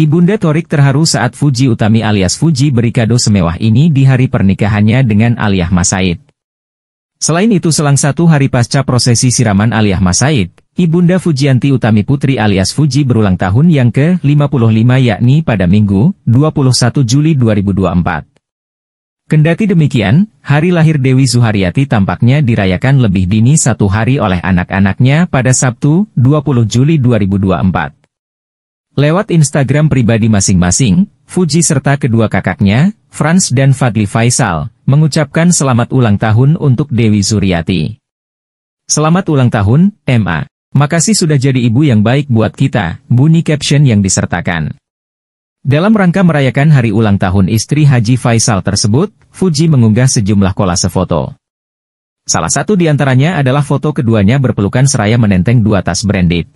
Ibunda Torik terharu saat Fuji Utami alias Fuji beri kado semewah ini di hari pernikahannya dengan Aliyah Masaid. Selain itu selang satu hari pasca prosesi siraman Aliyah Masaid, Ibunda Fujianti Utami Putri alias Fuji berulang tahun yang ke-55 yakni pada Minggu, 21 Juli 2024. Kendati demikian, hari lahir Dewi Zuhariati tampaknya dirayakan lebih dini satu hari oleh anak-anaknya pada Sabtu, 20 Juli 2024. Lewat Instagram pribadi masing-masing, Fuji serta kedua kakaknya, Franz dan Fadli Faisal, mengucapkan selamat ulang tahun untuk Dewi Suryati. Selamat ulang tahun, MA. Makasih sudah jadi ibu yang baik buat kita, bunyi caption yang disertakan. Dalam rangka merayakan hari ulang tahun istri Haji Faisal tersebut, Fuji mengunggah sejumlah kolase foto. Salah satu di antaranya adalah foto keduanya berpelukan seraya menenteng dua tas branded.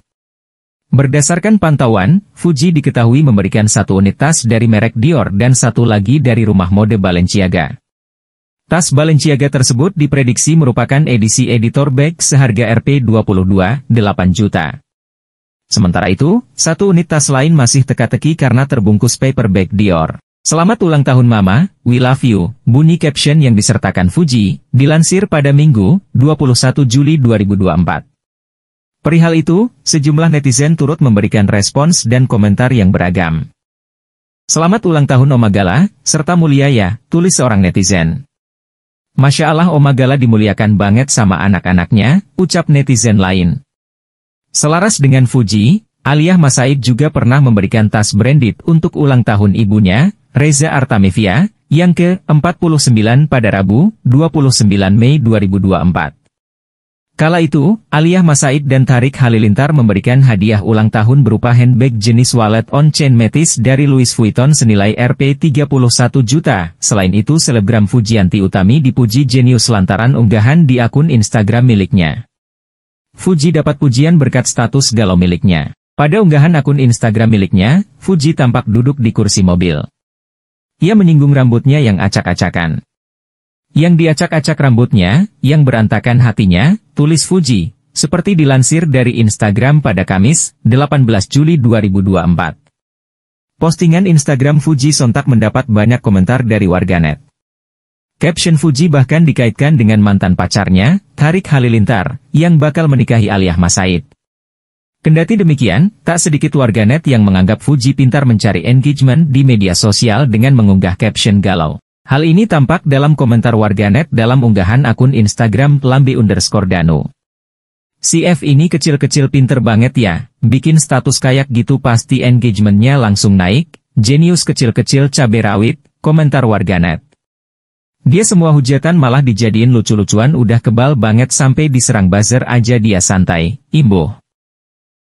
Berdasarkan pantauan, Fuji diketahui memberikan satu unit tas dari merek Dior dan satu lagi dari rumah mode Balenciaga. Tas Balenciaga tersebut diprediksi merupakan edisi editor bag seharga Rp22,8 juta. Sementara itu, satu unit tas lain masih teka-teki karena terbungkus paper bag Dior. Selamat ulang tahun Mama, we love you, bunyi caption yang disertakan Fuji, dilansir pada Minggu, 21 Juli 2024. Perihal itu, sejumlah netizen turut memberikan respons dan komentar yang beragam. Selamat ulang tahun Omagala, serta mulia ya, tulis seorang netizen. Masya Allah Omagala dimuliakan banget sama anak-anaknya, ucap netizen lain. Selaras dengan Fuji, Aliyah Masaid juga pernah memberikan tas branded untuk ulang tahun ibunya, Reza Artamevia, yang ke-49 pada Rabu, 29 Mei 2024. Kala itu, Aliyah Masaid dan Tarik Halilintar memberikan hadiah ulang tahun berupa handbag jenis wallet on-chain Metis dari Louis Vuitton senilai Rp31 juta. Selain itu selebgram Fujianti Utami dipuji jenius lantaran unggahan di akun Instagram miliknya. Fuji dapat pujian berkat status galau miliknya. Pada unggahan akun Instagram miliknya, Fuji tampak duduk di kursi mobil. Ia menyinggung rambutnya yang acak-acakan. Yang diacak-acak rambutnya, yang berantakan hatinya, tulis Fuji, seperti dilansir dari Instagram pada Kamis, 18 Juli 2024. Postingan Instagram Fuji sontak mendapat banyak komentar dari warganet. Caption Fuji bahkan dikaitkan dengan mantan pacarnya, Tarik Halilintar, yang bakal menikahi Aliyah Masaid. Kendati demikian, tak sedikit warganet yang menganggap Fuji pintar mencari engagement di media sosial dengan mengunggah caption galau. Hal ini tampak dalam komentar warganet dalam unggahan akun Instagram Lambi underscore danu. CF ini kecil-kecil pinter banget ya, bikin status kayak gitu pasti engagementnya langsung naik, jenius kecil-kecil cabai rawit, komentar warganet. Dia semua hujatan malah dijadiin lucu-lucuan udah kebal banget sampai diserang buzzer aja dia santai, imbo.